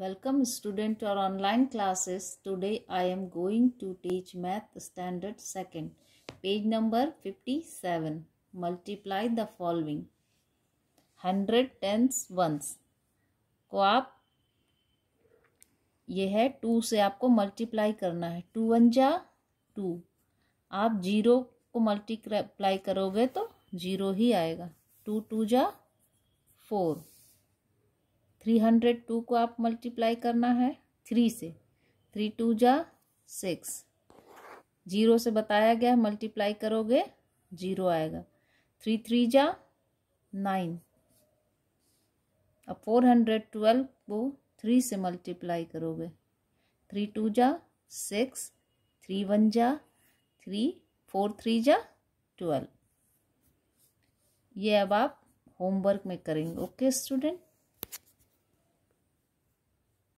Welcome student to our online classes. Today I am going to teach math standard 2nd. Page number 57. Multiply the following. 100 tens ones. को आप ये है to से आपको multiply करना है टू वन जा टू आप जीरो को मल्टीप्लाई करोगे तो जीरो ही आएगा टू टू जा फोर थ्री हंड्रेड टू को आप मल्टीप्लाई करना है थ्री से थ्री टू जा सिक्स जीरो से बताया गया मल्टीप्लाई करोगे जीरो आएगा थ्री थ्री जा नाइन अब फोर हंड्रेड ट्वेल्व को थ्री से मल्टीप्लाई करोगे थ्री टू जा सिक्स थ्री वन जा थ्री फोर थ्री जा ट्वेल्व ये अब आप होमवर्क में करेंगे ओके स्टूडेंट